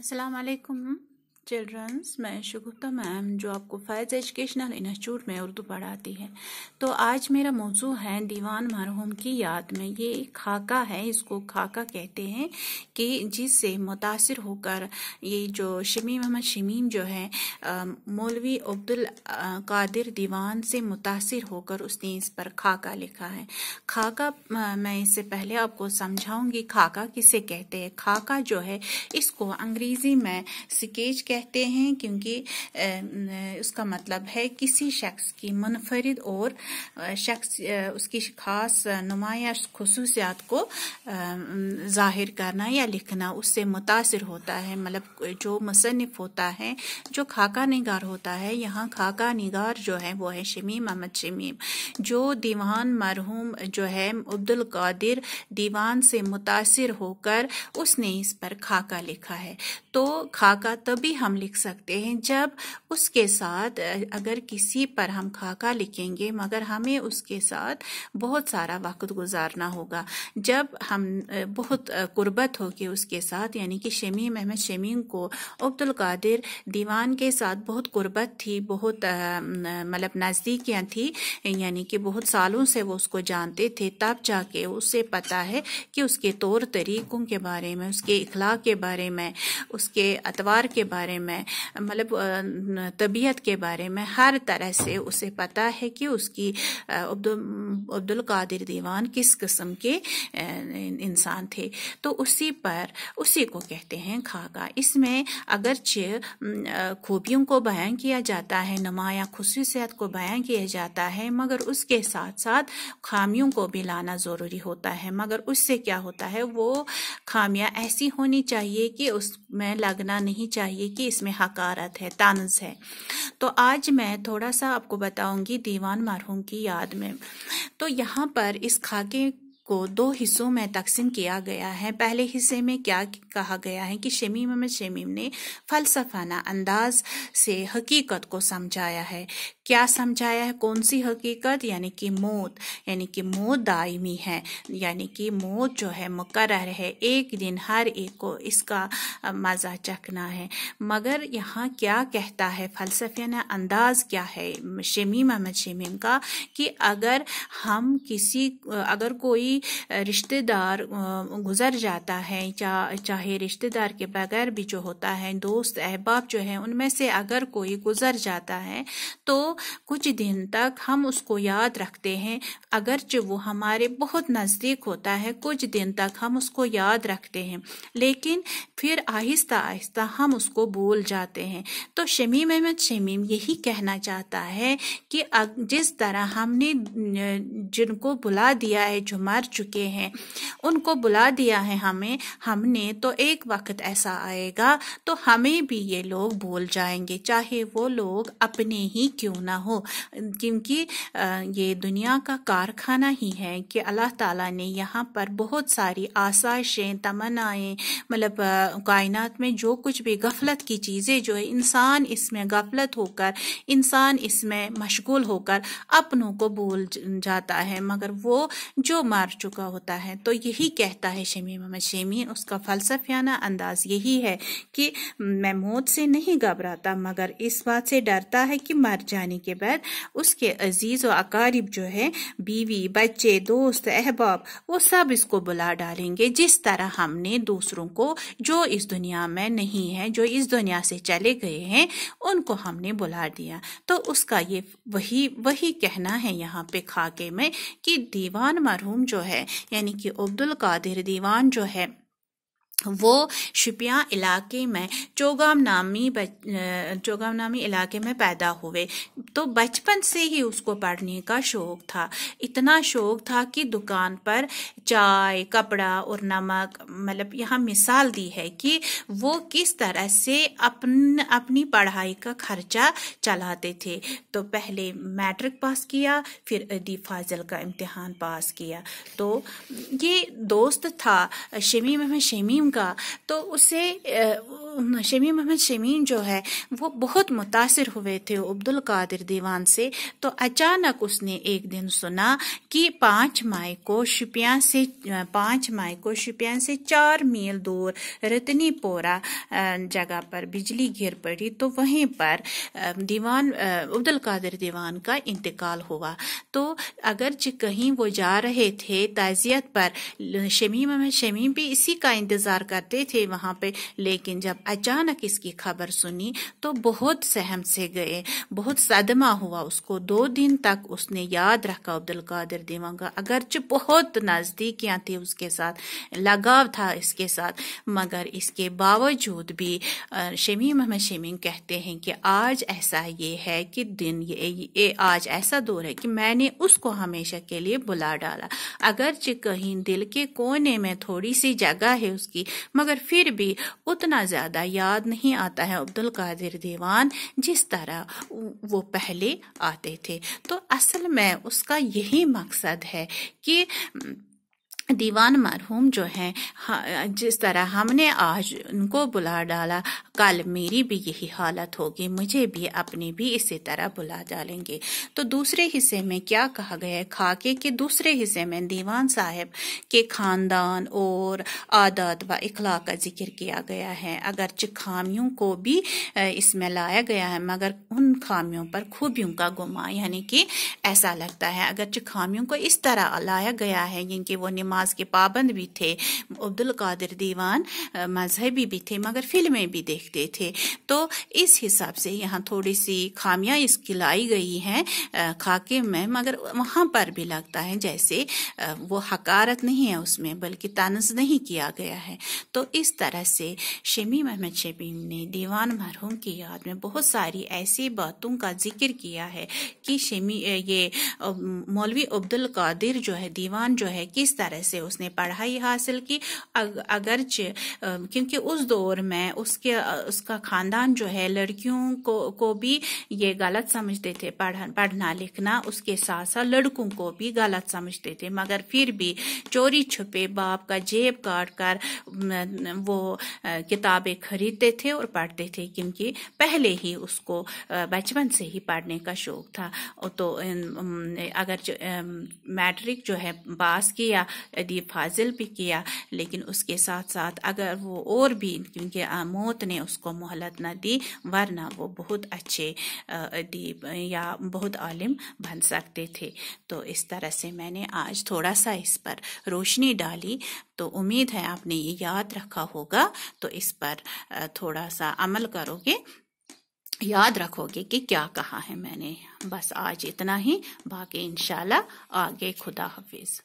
السلام عليكم چلڈرنس میں شگفتہ میم جو آپ کو فیض ایجوکیشنل انسٹیٹیوٹ میں اردو پڑھاتی ہے تو آج میرا موضوع ہے دیوان مرحوم کی یاد میں یہ خاکہ ہے اس کو خاکہ کہتے ہیں کہ جس سے متاثر ہو کر یہ جو شمیم احمد شمیم جو ہے مولوی عبد القادر دیوان سے متاثر ہو کر اس نے اس پر خاکہ لکھا ہے خاکہ میں اس سے پہلے آپ کو سمجھاؤں گی خاکہ کسے کہتے ہیں خاکہ جو ہے اس کو انگریزی میں سکیج کے کہتے ہیں کیونکہ اس کا مطلب ہے کسی شخص کی منفرد اور شخص اس کی خاص نمایاں خصوصیات کو ظاہر کرنا یا لکھنا اس سے متاثر ہوتا ہے مطلب جو مصنف ہوتا ہے جو خاکہ نگار ہوتا ہے یہاں خاکہ نگار جو ہے وہ ہے شمیم احمد شمیم جو دیوان مرحوم جو ہے عبد القادر دیوان سے متاثر ہو کر اس نے اس پر خاکہ لکھا ہے تو خاکا تبھی ہم لکھ سکتے ہیں جب اس کے ساتھ اگر کسی پر ہم خاکہ لکھیں گے مگر ہمیں اس کے ساتھ بہت سارا وقت گزارنا ہوگا جب ہم بہت قربت ہو کے اس کے ساتھ یعنی کہ شمیم احمد شمیم کو عبدالقادر دیوان کے ساتھ بہت قربت تھی بہت مطلب نزدیکیاں تھی یعنی کہ بہت سالوں سے وہ اس کو جانتے تھے تب جا کے اسے پتا ہے کہ اس کے طور طریقوں کے بارے میں اس کے اخلاق کے بارے میں اس کے اطوار کے بارے میں بارے میں مطلب طبیعت کے بارے میں ہر طرح سے اسے پتا ہے کہ اس کی عبد القادر دیوان کس قسم کے انسان تھے تو اسی پر اسی کو کہتے ہیں کھاکہ اس میں اگرچہ خوبیوں کو بیان کیا جاتا ہے نمایاں خصوصیت کو بیان کیا جاتا ہے مگر اس کے ساتھ ساتھ خامیوں کو بھی لانا ضروری ہوتا ہے مگر اس سے کیا ہوتا ہے وہ خامیاں ایسی ہونی چاہیے کہ اس میں لگنا نہیں چاہیے کہ کی اس میں حکارت ہے تانز ہے تو آج میں تھوڑا سا آپ کو بتاؤں گی دیوان مرحوم کی یاد میں تو یہاں پر اس خاکے کو دو حصوں میں تقسیم کیا گیا ہے پہلے حصے میں کیا کہا گیا ہے کہ شمیم احمد شمیم نے فلسفانہ انداز سے حقیقت کو سمجھایا ہے کیا سمجھایا ہے کون سی حقیقت یعنی کہ موت یعنی کہ موت دائمی ہے یعنی کہ موت جو ہے مقرر ہے ایک دن ہر ایک کو اس کا مزہ چکھنا ہے مگر یہاں کیا کہتا ہے فلسفانہ انداز کیا ہے شمیم احمد شمیم کا کہ اگر ہم کسی اگر کوئی رشتہ دار گزر جاتا ہے چاہے رشتہ دار کے بغیر بھی جو ہوتا ہے دوست احباب جو ہیں ان میں سے اگر کوئی گزر جاتا ہے تو کچھ دن تک ہم اس کو یاد رکھتے ہیں اگرچہ وہ ہمارے بہت نزدیک ہوتا ہے کچھ دن تک ہم اس کو یاد رکھتے ہیں لیکن پھر آہستہ آہستہ ہم اس کو بول جاتے ہیں تو شمیم احمد شمیم یہی کہنا چاہتا ہے کہ جس طرح ہم نے جن کو بلا دیا ہے جمعہ مر چکے ہیں ان کو بلا دیا ہے ہمیں ہم نے تو ایک وقت ایسا آئے گا تو ہمیں بھی یہ لوگ بول جائیں گے چاہے وہ لوگ اپنے ہی کیوں نہ ہو کیونکہ یہ دنیا کا کارخانہ ہی ہے کہ اللہ تعالیٰ نے یہاں پر بہت ساری آسائشیں تمنائیں مطلب کائنات میں جو کچھ بھی غفلت کی چیزیں جو ہے انسان اس میں غفلت ہو کر انسان اس میں مشغول ہو کر اپنوں کو بول جاتا ہے مگر وہ جو مر چکا ہوتا ہے تو یہی کہتا ہے شمی محمد شمی اس کا فلسفیانہ انداز یہی ہے کہ میں موت سے نہیں گھبراتا مگر اس بات سے ڈرتا ہے کہ مر جانے کے بعد اس کے عزیز و اقارب جو ہے بیوی بچے دوست احباب وہ سب اس کو بلا ڈالیں گے جس طرح ہم نے دوسروں کو جو اس دنیا میں نہیں ہے جو اس دنیا سے چلے گئے ہیں ان کو ہم نے بلا دیا تو اس کا یہ وہی کہنا ہے یہاں پہ خاکے میں کہ دیوان مرہوم جو ہے یعنی کہ عبد القادر دیوان جو ہے وہ شپیاں علاقے میں چوگام نامی چوگام نامی علاقے میں پیدا ہوئے تو بچپن سے ہی اس کو پڑھنے کا شوق تھا اتنا شوق تھا کہ دکان پر چائے کپڑا اور نمک مطلب یہاں مثال دی ہے کہ وہ کس طرح سے اپنی پڑھائی کا خرچہ چلاتے تھے تو پہلے میٹرک پاس کیا پھر ادیب فاضل کا امتحان پاس کیا تو یہ دوست تھا شمیم شمیم کا تو اسے شمی محمد شمیم جو ہے وہ بہت متاثر ہوئے تھے عبد القادر دیوان سے تو اچانک اس نے ایک دن سنا کہ پانچ مائی کو شپیاں سے پانچ مائی کو شپیاں سے چار میل دور رتنی پورا جگہ پر بجلی گر پڑی تو وہیں پر دیوان عبد القادر دیوان کا انتقال ہوا تو اگر کہیں وہ جا رہے تھے تعزیت پر شمیم احمد شمیم بھی اسی کا انتظار کرتے تھے وہاں پہ لیکن جب اچانک اس کی خبر سنی تو بہت سہم سے گئے بہت صدمہ ہوا اس کو دو دن تک اس نے یاد رکھا عبد القادر دیوانگا اگرچہ بہت نزدیکیاں تھیں اس کے ساتھ لگاؤ تھا اس کے ساتھ مگر اس کے باوجود بھی شمیم احمد شمیم کہتے ہیں کہ آج ایسا یہ ہے کہ دن یہ آج ایسا دور ہے کہ میں نے اس کو ہمیشہ کے لیے بلا ڈالا اگرچہ کہیں دل کے کونے میں تھوڑی سی جگہ ہے اس کی مگر پھر بھی اتنا زیادہ زیادہ یاد نہیں آتا ہے عبد القادر دیوان جس طرح وہ پہلے آتے تھے تو اصل میں اس کا یہی مقصد ہے کہ دیوان مرحوم جو ہیں ہاں، جس طرح ہم نے آج ان کو بلا ڈالا کل میری بھی یہی حالت ہوگی مجھے بھی اپنی بھی اسی طرح بلا ڈالیں گے تو دوسرے حصے میں کیا کہا گیا ہے خاکے کہ دوسرے حصے میں دیوان صاحب کے خاندان اور عادت و اخلاق کا ذکر کیا گیا ہے اگرچہ خامیوں کو بھی اس میں لایا گیا ہے مگر ان خامیوں پر خوبیوں کا گما یعنی کہ ایسا لگتا ہے اگرچہ خامیوں کو اس طرح لایا گیا ہے یعنی کہ وہ نما نماز کے پابند بھی تھے عبد القادر دیوان مذہبی بھی تھے مگر فلمیں بھی دیکھتے تھے تو اس حساب سے یہاں تھوڑی سی خامیاں اس لائی گئی ہیں خاکے میں مگر وہاں پر بھی لگتا ہے جیسے وہ حکارت نہیں ہے اس میں بلکہ تانز نہیں کیا گیا ہے تو اس طرح سے شمی محمد شبیم نے دیوان مرحوم کی یاد میں بہت ساری ایسی باتوں کا ذکر کیا ہے کہ شمی یہ مولوی عبد القادر جو ہے دیوان جو ہے کس طرح سے اس نے پڑھائی حاصل کی اگرچہ کیونکہ اس دور میں اس کا خاندان جو ہے لڑکیوں کو بھی یہ غلط سمجھتے تھے پڑھنا لکھنا اس کے ساتھ لڑکوں کو بھی غلط سمجھتے تھے مگر پھر بھی چوری چھپے باپ کا جیب کاٹ کر وہ کتابیں خریدتے تھے اور پڑھتے تھے کیونکہ پہلے ہی اس کو بچپن سے ہی پڑھنے کا شوق تھا تو اگر میٹرک جو ہے پاس کیا ادیب فاضل بھی کیا لیکن اس کے ساتھ ساتھ اگر وہ اور بھی کیونکہ موت نے اس کو مہلت نہ دی ورنہ وہ بہت اچھے ادیب یا بہت عالم بن سکتے تھے تو اس طرح سے میں نے آج تھوڑا سا اس پر روشنی ڈالی تو امید ہے آپ نے یہ یاد رکھا ہوگا تو اس پر تھوڑا سا عمل کرو گے یاد رکھو گے کہ کیا کہا ہے میں نے بس آج اتنا ہی باقی انشاءاللہ آگے خدا حافظ